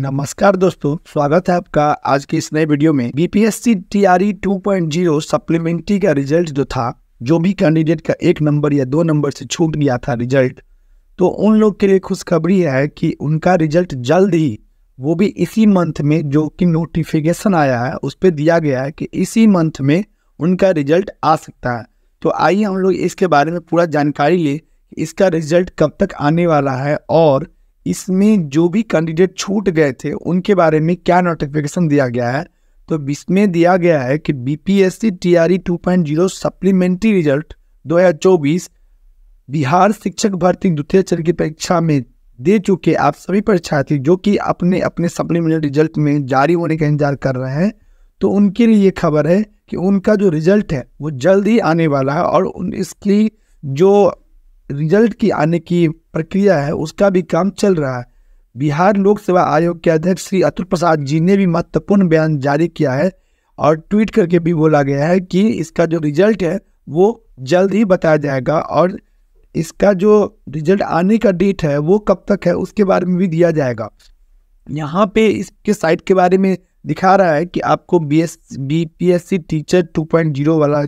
नमस्कार दोस्तों स्वागत है आपका आज के इस नए वीडियो में बीपीएससी टीआरई 2.0 सप्लीमेंट्री का रिजल्ट जो था जो भी कैंडिडेट का एक नंबर या दो नंबर से छूट गया था रिजल्ट तो उन लोग के लिए खुशखबरी है कि उनका रिजल्ट जल्द ही वो भी इसी मंथ में जो कि नोटिफिकेशन आया है उस पर दिया गया है कि इसी मंथ में उनका रिजल्ट आ सकता है तो आइए हम लोग इसके बारे में पूरा जानकारी लें इसका रिजल्ट कब तक आने वाला है और इसमें जो भी कैंडिडेट छूट गए थे उनके बारे में क्या नोटिफिकेशन दिया गया है तो इसमें दिया गया है कि B P S C T R two point zero supplementary result दो हजार चौबीस बिहार शिक्षक भर्ती द्वितीय चरण की परीक्षा में दे चुके आप सभी परीक्षार्थी जो कि अपने अपने सप्लीमेंट्री रिजल्ट में जारी होने का इंतजार कर रहे हैं तो उनके लिए ये खबर है कि उनका जो रिजल्ट है वो जल्द ही आने वाला है और उन इसकी जो रिजल्ट की आने की प्रक्रिया है उसका भी काम चल रहा है बिहार लोक सेवा आयोग के अध्यक्ष श्री अतुल प्रसाद जी ने भी महत्वपूर्ण बयान जारी किया है और ट्वीट करके भी बोला गया है कि इसका जो रिजल्ट है वो जल्द ही बताया जाएगा और इसका जो रिजल्ट आने का डेट है वो कब तक है उसके बारे में भी दिया जाएगा यहाँ पे इसके साइट के बारे में दिखा रहा है कि आपको B S B P S C teacher two point zero वाला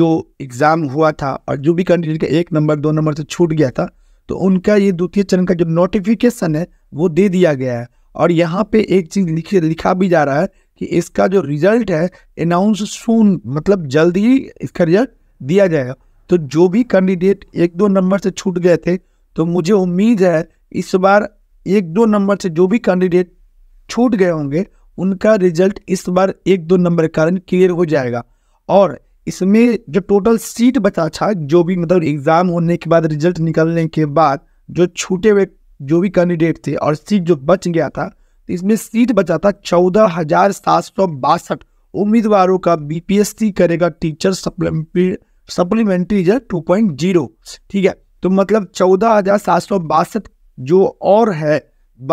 जो एग्ज़ाम हुआ था और जो भी कैंडिडेट का एक नंबर दो नंबर से छूट गया था तो उनका ये द्वितीय चरण का जो नोटिफिकेशन है वो दे दिया गया है और यहाँ पे एक चीज लिख लिखा भी जा रहा है कि इसका जो रिजल्ट है अनाउंस सून मतलब जल्द ही इसका रिजल्ट दिया जाएगा तो जो भी कैंडिडेट एक दो नंबर से छूट गए थे तो मुझे उम्मीद है इस बार एक दो नंबर से जो भी कैंडिडेट छूट गए होंगे उनका रिजल्ट इस बार एक दो नंबर के कारण क्लियर हो जाएगा और इसमें जो टोटल सीट बचा था जो भी मतलब एग्ज़ाम होने के बाद रिजल्ट निकलने के बाद जो छूटे हुए जो भी कैंडिडेट थे और सीट जो बच गया था तो इसमें सीट बचा था चौदह हज़ार सात सौ बासठ उम्मीदवारों का बीपीएससी करेगा teacher supplementary supplementary result two point zero ठीक है तो मतलब चौदह हज़ार सात सौ बासठ जो और है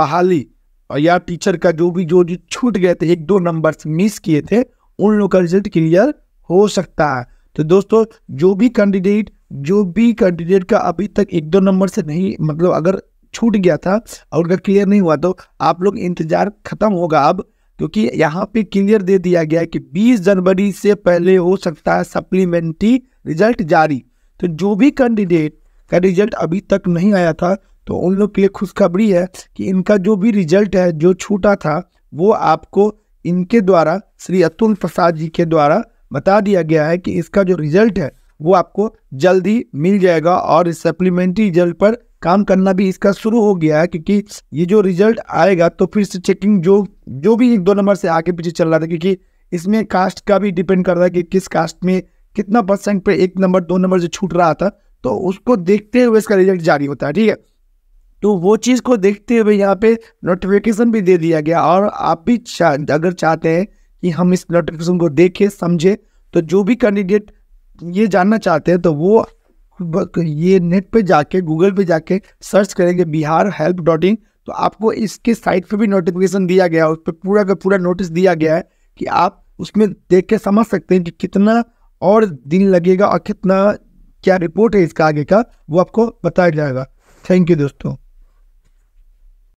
बहाली या टीचर का जो भी जो जो छूट गए थे एक दो नंबर मिस किए थे उन लोग का रिजल्ट क्लियर हो सकता है तो दोस्तों जो भी कैंडिडेट जो भी कैंडिडेट का अभी तक एक दो नंबर से नहीं मतलब अगर छूट गया था और उनका क्लियर नहीं हुआ तो आप लोग इंतजार खत्म होगा अब क्योंकि यहाँ पे क्लियर दे दिया गया है कि 20 जनवरी से पहले हो सकता है सप्लीमेंट्री रिजल्ट जारी तो जो भी कैंडिडेट का रिजल्ट अभी तक नहीं आया था तो उन लोग के लिए खुशखबरी है कि इनका जो भी रिजल्ट है जो छूटा था वो आपको इनके द्वारा श्री अतुल प्रसाद जी के द्वारा बता दिया गया है कि इसका जो रिजल्ट है वो आपको जल्द ही मिल जाएगा और इस सप्लीमेंट्री रिजल्ट पर काम करना भी इसका शुरू हो गया है क्योंकि ये जो रिजल्ट आएगा तो फिर से चेकिंग जो जो भी एक दो नंबर से आगे पीछे चल रहा था क्योंकि इसमें कास्ट का भी डिपेंड कर रहा है कि किस कास्ट में कितना परसेंट पे एक नंबर दो नंबर से छूट रहा था तो उसको देखते हुए इसका रिजल्ट जारी होता है ठीक है तो वो चीज़ को देखते हुए यहाँ पे नोटिफिकेशन भी दे दिया गया और आप भी चा, अगर चाहते हैं कि हम इस नोटिफिकेशन को देखें समझें तो जो भी कैंडिडेट ये जानना चाहते हैं तो वो ये नेट पे जाके गूगल पे जाके सर्च करेंगे बिहार हेल्प डॉट इन तो आपको इसके साइट पे भी नोटिफिकेशन दिया गया है उस पर पूरा का पूरा नोटिस दिया गया है कि आप उसमें देख के समझ सकते हैं कि कितना और दिन लगेगा और कितना क्या रिपोर्ट है इसका आगे का वो आपको बताया जाएगा थैंक यू दोस्तों